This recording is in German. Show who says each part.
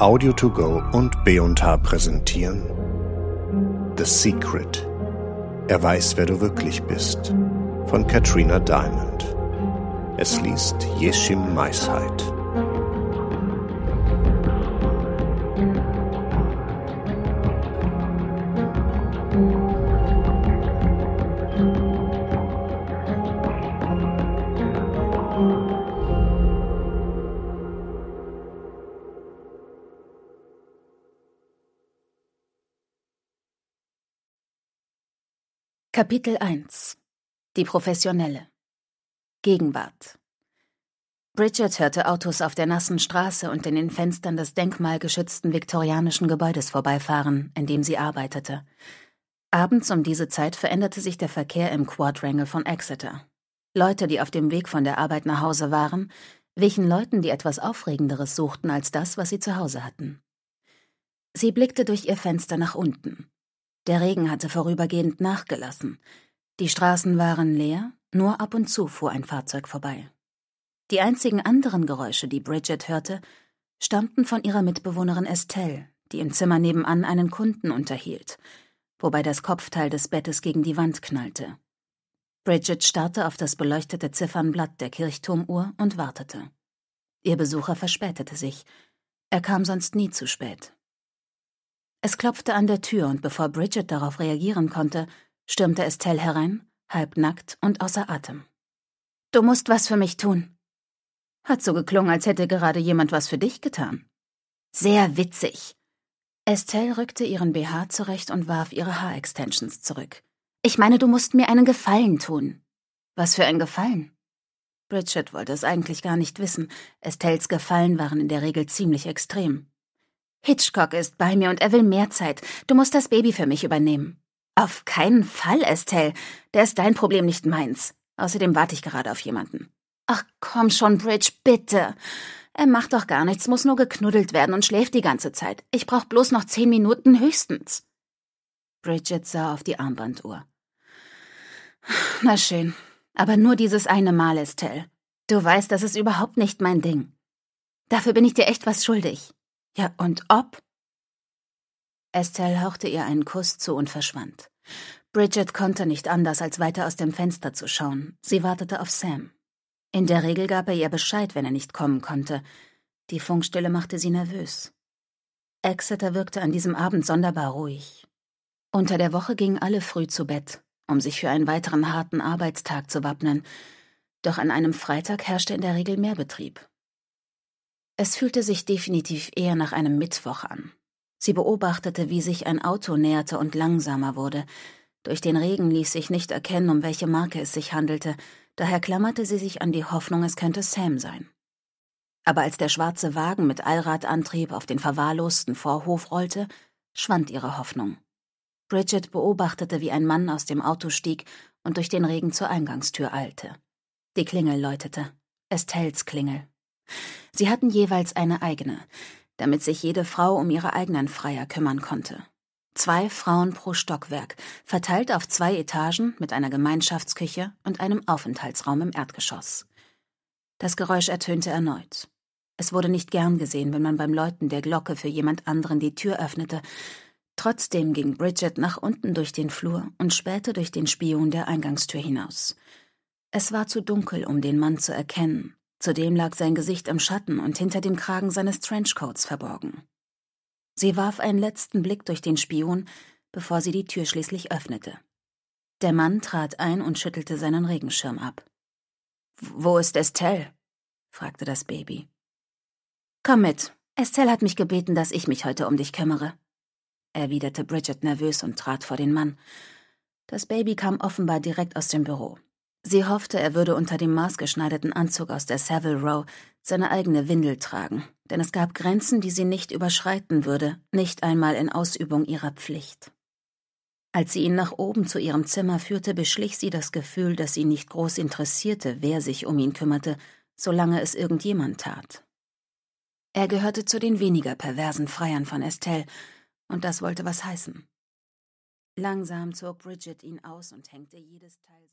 Speaker 1: Audio to go und B&H präsentieren The Secret. Er weiß, wer du wirklich bist. Von Katrina Diamond. Es liest Jeschim Meisheit. Kapitel 1 Die Professionelle Gegenwart Bridget hörte Autos auf der nassen Straße und in den Fenstern des denkmalgeschützten viktorianischen Gebäudes vorbeifahren, in dem sie arbeitete. Abends um diese Zeit veränderte sich der Verkehr im Quadrangle von Exeter. Leute, die auf dem Weg von der Arbeit nach Hause waren, wichen Leuten, die etwas Aufregenderes suchten als das, was sie zu Hause hatten. Sie blickte durch ihr Fenster nach unten. Der Regen hatte vorübergehend nachgelassen. Die Straßen waren leer, nur ab und zu fuhr ein Fahrzeug vorbei. Die einzigen anderen Geräusche, die Bridget hörte, stammten von ihrer Mitbewohnerin Estelle, die im Zimmer nebenan einen Kunden unterhielt, wobei das Kopfteil des Bettes gegen die Wand knallte. Bridget starrte auf das beleuchtete Ziffernblatt der Kirchturmuhr und wartete. Ihr Besucher verspätete sich. Er kam sonst nie zu spät. Es klopfte an der Tür und bevor Bridget darauf reagieren konnte, stürmte Estelle herein, halbnackt und außer Atem. Du musst was für mich tun. Hat so geklungen, als hätte gerade jemand was für dich getan. Sehr witzig. Estelle rückte ihren BH zurecht und warf ihre Haarextensions zurück. Ich meine, du musst mir einen Gefallen tun. Was für ein Gefallen? Bridget wollte es eigentlich gar nicht wissen. Estelles Gefallen waren in der Regel ziemlich extrem. Hitchcock ist bei mir und er will mehr Zeit. Du musst das Baby für mich übernehmen. Auf keinen Fall, Estelle. Der ist dein Problem, nicht meins. Außerdem warte ich gerade auf jemanden. Ach komm schon, Bridge, bitte. Er macht doch gar nichts, muss nur geknuddelt werden und schläft die ganze Zeit. Ich brauch bloß noch zehn Minuten höchstens. Bridget sah auf die Armbanduhr. Na schön, aber nur dieses eine Mal, Estelle. Du weißt, das ist überhaupt nicht mein Ding. Dafür bin ich dir echt was schuldig. Ja, und ob? Estelle hauchte ihr einen Kuss zu und verschwand. Bridget konnte nicht anders, als weiter aus dem Fenster zu schauen. Sie wartete auf Sam. In der Regel gab er ihr Bescheid, wenn er nicht kommen konnte. Die Funkstille machte sie nervös. Exeter wirkte an diesem Abend sonderbar ruhig. Unter der Woche gingen alle früh zu Bett, um sich für einen weiteren harten Arbeitstag zu wappnen. Doch an einem Freitag herrschte in der Regel mehr Betrieb. Es fühlte sich definitiv eher nach einem Mittwoch an. Sie beobachtete, wie sich ein Auto näherte und langsamer wurde. Durch den Regen ließ sich nicht erkennen, um welche Marke es sich handelte, daher klammerte sie sich an die Hoffnung, es könnte Sam sein. Aber als der schwarze Wagen mit Allradantrieb auf den verwahrlosten Vorhof rollte, schwand ihre Hoffnung. Bridget beobachtete, wie ein Mann aus dem Auto stieg und durch den Regen zur Eingangstür eilte. Die Klingel läutete. Estelles Klingel. Sie hatten jeweils eine eigene, damit sich jede Frau um ihre eigenen Freier kümmern konnte. Zwei Frauen pro Stockwerk, verteilt auf zwei Etagen mit einer Gemeinschaftsküche und einem Aufenthaltsraum im Erdgeschoss. Das Geräusch ertönte erneut. Es wurde nicht gern gesehen, wenn man beim Läuten der Glocke für jemand anderen die Tür öffnete. Trotzdem ging Bridget nach unten durch den Flur und später durch den Spion der Eingangstür hinaus. Es war zu dunkel, um den Mann zu erkennen, Zudem lag sein Gesicht im Schatten und hinter dem Kragen seines Trenchcoats verborgen. Sie warf einen letzten Blick durch den Spion, bevor sie die Tür schließlich öffnete. Der Mann trat ein und schüttelte seinen Regenschirm ab. Wo ist Estelle? fragte das Baby. Komm mit. Estelle hat mich gebeten, dass ich mich heute um dich kümmere, erwiderte Bridget nervös und trat vor den Mann. Das Baby kam offenbar direkt aus dem Büro. Sie hoffte, er würde unter dem maßgeschneiderten Anzug aus der Savile Row seine eigene Windel tragen, denn es gab Grenzen, die sie nicht überschreiten würde, nicht einmal in Ausübung ihrer Pflicht. Als sie ihn nach oben zu ihrem Zimmer führte, beschlich sie das Gefühl, dass sie nicht groß interessierte, wer sich um ihn kümmerte, solange es irgendjemand tat. Er gehörte zu den weniger perversen Freiern von Estelle, und das wollte was heißen. Langsam zog Bridget ihn aus und hängte jedes Teil.